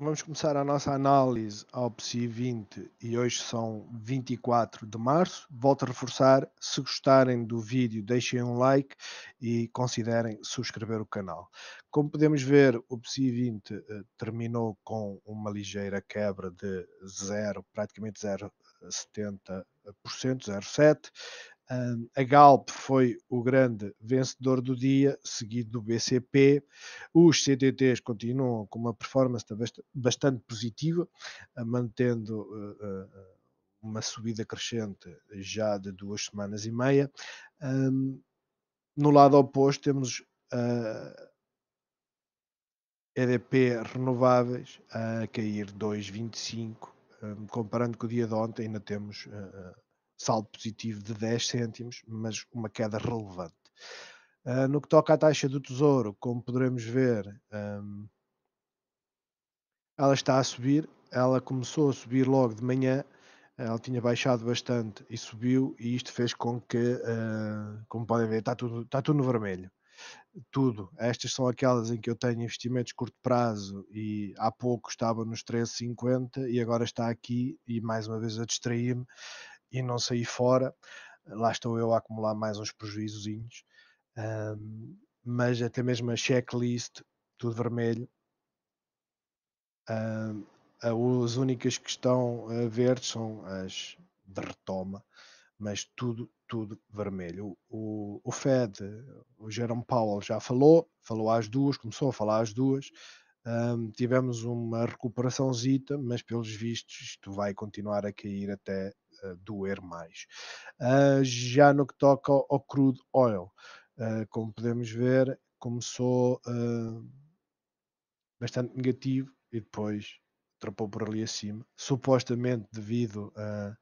Vamos começar a nossa análise ao PSI 20 e hoje são 24 de março. Volto a reforçar, se gostarem do vídeo deixem um like e considerem subscrever o canal. Como podemos ver, o PSI 20 eh, terminou com uma ligeira quebra de 0, praticamente 0,70%, 0,7%, eh, a Galp foi o grande vencedor do dia, seguido do BCP. Os CTTs continuam com uma performance bastante positiva, ah, mantendo ah, ah, uma subida crescente já de duas semanas e meia. No lado oposto, temos a EDP Renováveis a cair 2,25. Comparando com o dia de ontem, ainda temos saldo positivo de 10 cêntimos, mas uma queda relevante. Uh, no que toca à taxa do tesouro, como poderemos ver, um, ela está a subir. Ela começou a subir logo de manhã, ela tinha baixado bastante e subiu, e isto fez com que, uh, como podem ver, está tudo, está tudo no vermelho. Tudo. Estas são aquelas em que eu tenho investimentos curto prazo e há pouco estava nos 3,50 e agora está aqui e mais uma vez a distrair-me e não sair fora, lá estou eu a acumular mais uns prejuízos. Um, mas até mesmo a checklist, tudo vermelho. Um, as únicas que estão verdes são as de retoma, mas tudo, tudo vermelho. O, o Fed, o Jerome Powell já falou, falou às duas, começou a falar às duas. Um, tivemos uma recuperaçãozita, mas pelos vistos isto vai continuar a cair até doer mais. Ah, já no que toca ao, ao crude oil, ah, como podemos ver, começou ah, bastante negativo e depois tropou por ali acima, supostamente devido a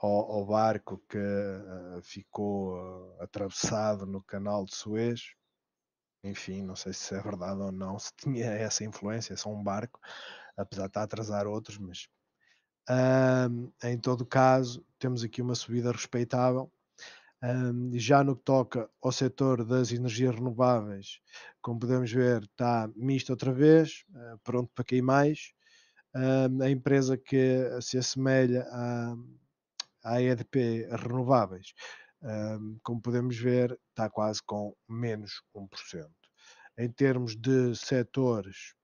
ao, ao, barco que uh, ficou uh, atravessado no canal de Suez. Enfim, não sei se é verdade ou não, se tinha essa influência, é só um barco, apesar de estar a atrasar outros, mas um, em todo caso, temos aqui uma subida respeitável. Um, já no que toca ao setor das energias renováveis, como podemos ver, está misto outra vez, eh, pronto para cair mais. Um, a empresa que se assemelha à, à EDP Renováveis, como podemos ver, está quase com menos 1%. Em termos de setores,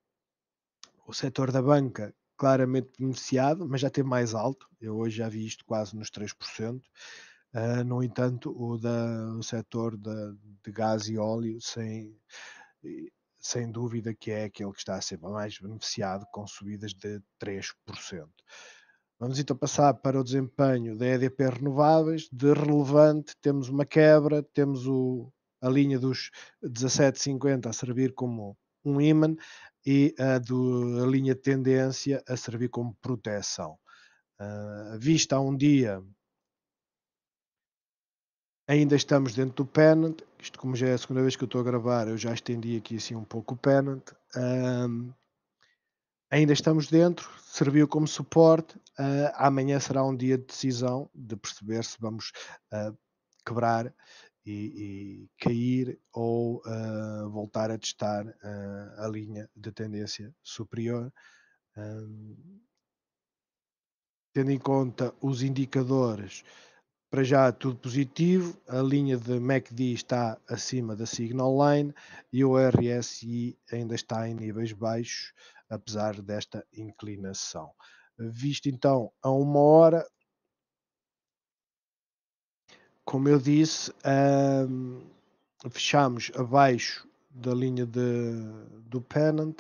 o setor da banca claramente beneficiado, mas já teve mais alto. Eu hoje já vi isto quase nos 3%. Uh, ah, no entanto, o, da, o setor de, de gás e óleo, sem, sem dúvida que é aquele que está a ser mais beneficiado, com subidas de 3%. Vamos então passar para o desempenho da EDP Renováveis. De relevante, temos uma quebra, temos o, a linha dos 17,50 a servir como um ímã e a, do, a linha de tendência a servir como proteção. Uh, vista a um dia, ainda estamos dentro do pennant, isto como já é a segunda vez que eu estou a gravar, eu já estendi aqui assim um pouco o pennant. Uh, ainda estamos dentro, serviu como suporte, uh, amanhã será um dia de decisão, de perceber se vamos ah, quebrar e, e, cair ou voltar a testar uh, a linha de tendência superior. Um, tendo em conta os indicadores, para já tudo positivo, a linha de MACD está acima da Signal Line e o RSI ainda está em níveis baixos, apesar desta inclinação. Visto então a uma hora, como eu disse, um, fechamos abaixo da linha de, do pennant,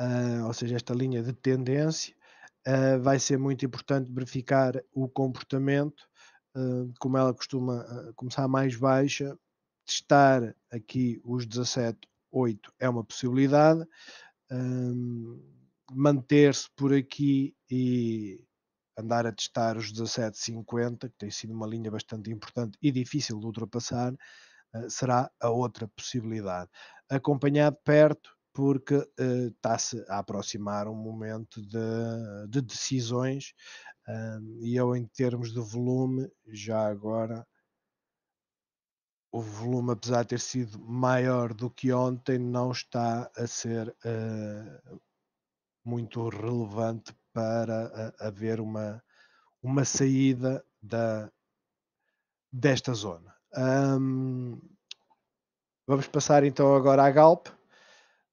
uh, ou seja, esta linha de tendência, uh, vai ser muito importante verificar o comportamento, uh, como ela costuma começar mais baixa, testar aqui os 17,8 é uma possibilidade, manter-se por aqui e andar a testar os 17,50, que tem sido uma linha bastante importante e difícil de ultrapassar, eh, será a outra possibilidade. Acompanhado perto, porque uh, está-se a aproximar um momento de, de decisões hum, e eu, em termos de volume, já agora. O volume, apesar de ter sido maior do que ontem, não está a ser uh, muito relevante para haver uma, uma saída da, desta zona. Um, vamos passar então agora à Galp.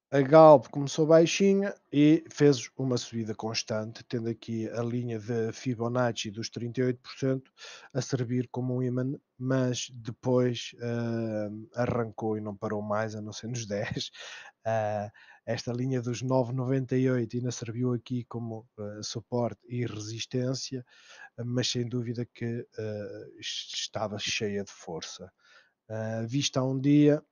A Galp começou baixinha e fez uma subida constante, tendo aqui a linha de Fibonacci dos 38% a servir como um imã, mas depois uh, arrancou e não parou mais, a não ser nos 10%. Uh, esta linha dos 9,98 ainda serviu aqui como uh, suporte e resistência, eh, mas sem dúvida que uh, estava cheia de força. Uh, vista a um dia,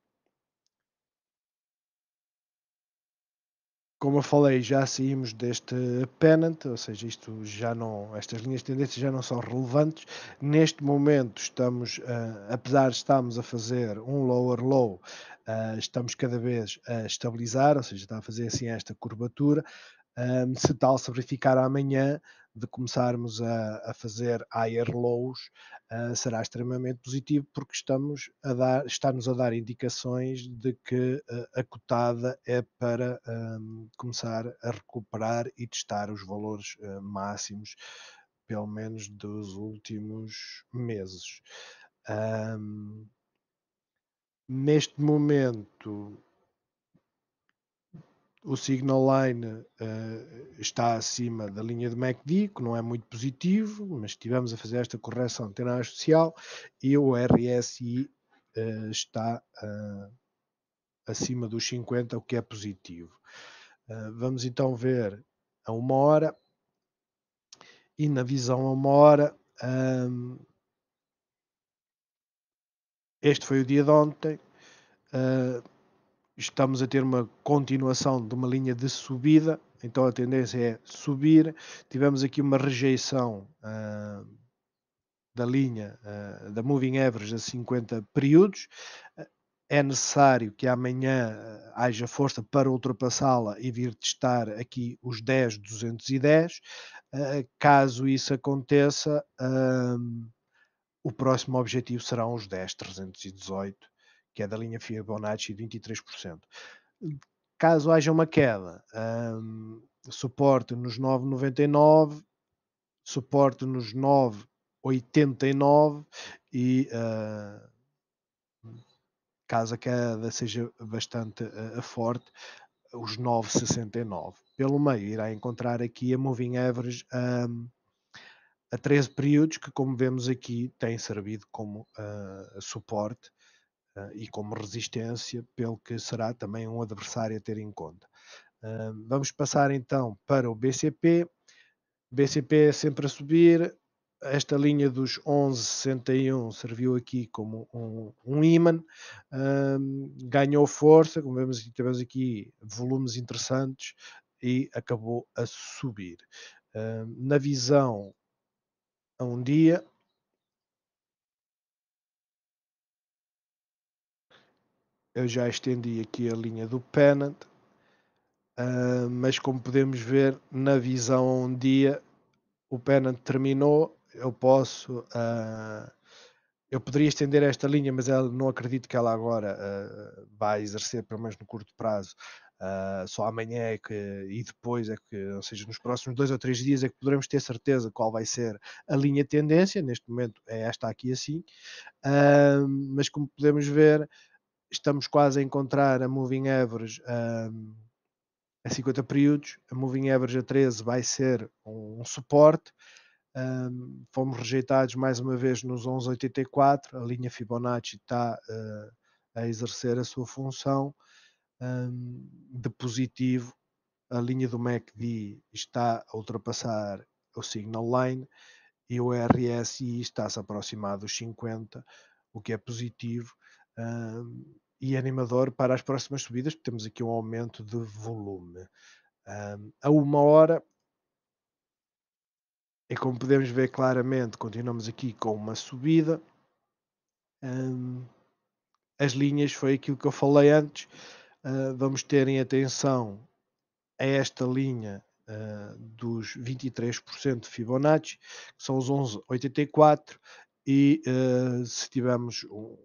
como eu falei, já saímos deste pennant, ou seja, isto já não, estas linhas de tendência já não são relevantes. Neste momento estamos, uh, apesar de estarmos a fazer um lower low, uh, estamos cada vez a estabilizar, ou seja, está a fazer assim esta curvatura. Um, ehm, se tal se verificar amanhã, de começarmos a, a fazer higher lows uh, será extremamente positivo porque estamos a dar, está-nos a dar indicações de que uh, a cotada é para um, começar a recuperar e testar os valores uh, máximos, pelo menos dos últimos meses. Um, neste momento o Signal Line uh, eh, está acima da linha de MACD, que não é muito positivo, mas estivemos a fazer esta correção de social e o RSI uh, eh, está uh, acima dos 50, o que é positivo. vamos então ver a uma hora e na visão a uma hora. Um, ehm, este foi o dia de ontem. Uh, estamos a ter uma continuação de uma linha de subida, então a tendência é subir. Tivemos aqui uma rejeição uh, da linha uh, da Moving Average a 50 períodos. É necessário que amanhã ah, haja força para ultrapassá-la e vir testar aqui os 10, 210. caso isso aconteça, o próximo objetivo serão os 10, 318 que é da linha Fibonacci 23%. Caso haja uma queda, um, suporte nos 9,99, suporte nos 9,89 e uh, caso a queda seja bastante uh, forte, os 9,69. Pelo meio, irá encontrar aqui a Moving Average um, a 13 períodos, que como vemos aqui tem servido como uh, suporte eh, e como resistência, pelo que será também um adversário a ter em conta. Eh, vamos passar então para o BCP. BCP é sempre a subir. Esta linha dos 11,61 serviu aqui como um, um ehm, ganhou força, como vemos, tivemos aqui volumes interessantes e acabou a subir. Ehm, na visão a um dia, eu já estendi aqui a linha do pennant, uh, mas como podemos ver na visão um dia o pennant terminou, eu posso, uh, eu poderia estender esta linha, mas ela, não acredito que ela agora uh, vai exercer, pelo menos no curto prazo. Uh, só amanhã é que, e depois é que, ou seja, nos próximos dois ou três dias é que poderemos ter certeza qual vai ser a linha tendência. Neste momento é esta aqui assim, mas como podemos ver, estamos quase a encontrar a moving average hum, a 50 períodos, a moving average a 13 vai ser um, um suporte. Um, fomos rejeitados mais uma vez nos 11,84. A linha Fibonacci está uh, a exercer a sua função um, de positivo. A linha do MACD está a ultrapassar o signal line e o RSI está-se aproximado dos 50, o que é positivo e animador para as próximas subidas, porque temos aqui um aumento de volume. a uma hora, e é como podemos ver claramente, continuamos aqui com uma subida. as linhas foi aquilo que eu falei antes. Uh, vamos terem atenção a esta linha uh, dos 23% de Fibonacci, que são os 11,84, e uh, se tivermos um,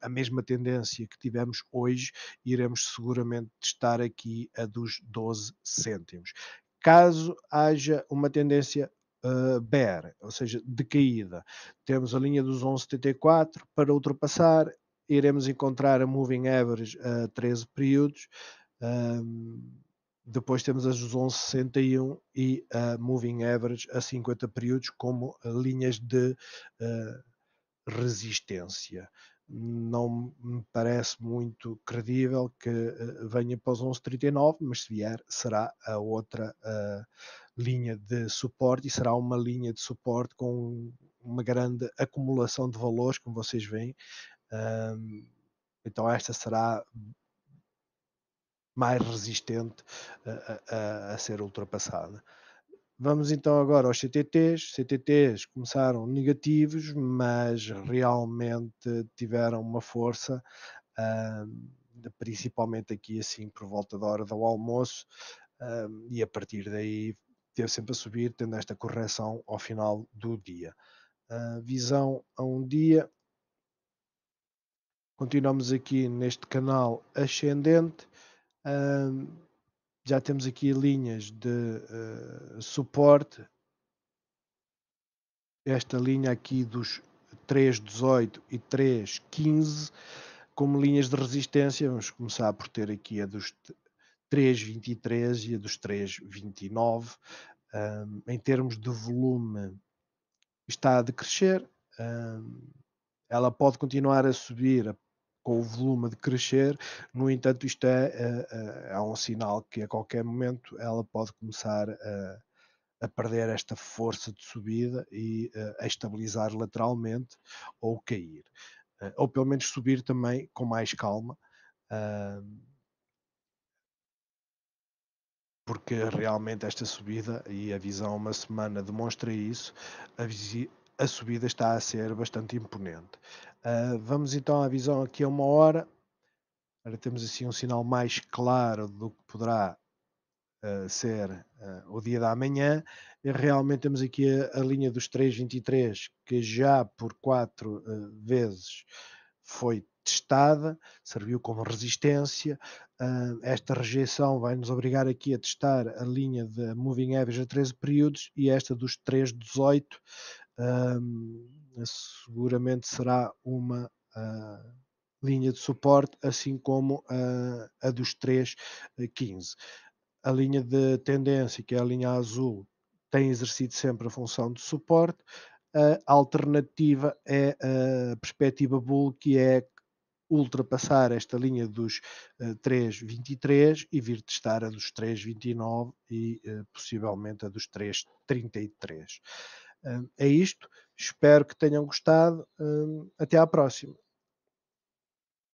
a mesma tendência que tivemos hoje, iremos seguramente estar aqui a dos 12 cêntimos. Caso haja uma tendência uh, bear, ou seja, decaída, temos a linha dos 11,74 para ultrapassar, iremos encontrar a moving average a 13 períodos, um, depois temos as dos 11,61 e a moving average a 50 períodos como linhas de uh, resistência não me parece muito credível que eh, venha para os 11,39, mas se vier, será a outra eh, linha de suporte e será uma linha de suporte com uma grande acumulação de valores, como vocês veem. então, esta será mais resistente a, eh, a, a ser ultrapassada. Vamos então agora aos CTTs. CTTs começaram negativos, mas realmente tiveram uma força, principalmente aqui assim por volta da hora do almoço, e a partir daí teve sempre a subir, tendo esta correção ao final do dia. visão a um dia. Continuamos aqui neste canal ascendente. Uh, já temos aqui linhas de uh, suporte. Esta linha aqui dos 318 e 315 como linhas de resistência. Vamos começar por ter aqui a dos 323 e a dos 329. Um, em termos de volume, está a decrescer. Um, ela pode continuar a subir com o volume de crescer, no entanto, isto é, eh, eh, é, um sinal que a qualquer momento ela pode começar a, a perder esta força de subida e eh, a estabilizar lateralmente ou cair. Ou pelo menos subir também com mais calma porque realmente esta subida e a visão uma semana demonstra isso, a, a subida está a ser bastante imponente. Uh, vamos então à visão aqui a uma hora. Agora temos assim um sinal mais claro do que poderá uh, ser uh, o dia da manhã. E realmente temos aqui a, a linha dos 3,23 que já por quatro vezes foi testada, serviu como resistência. esta rejeição vai nos obrigar aqui a testar a linha da Moving Average a 13 períodos e esta dos 3,18 seguramente será uma ah, linha de suporte, assim como a, a dos 3,15. A linha de tendência, que é a linha azul, tem exercido sempre a função de suporte. A alternativa é a perspectiva bull, que é ultrapassar esta linha dos uh, ah, 3,23 e vir testar a dos 3,29 e uh, possivelmente a dos 3,33. É isto. Espero que tenham gostado. Até à próxima.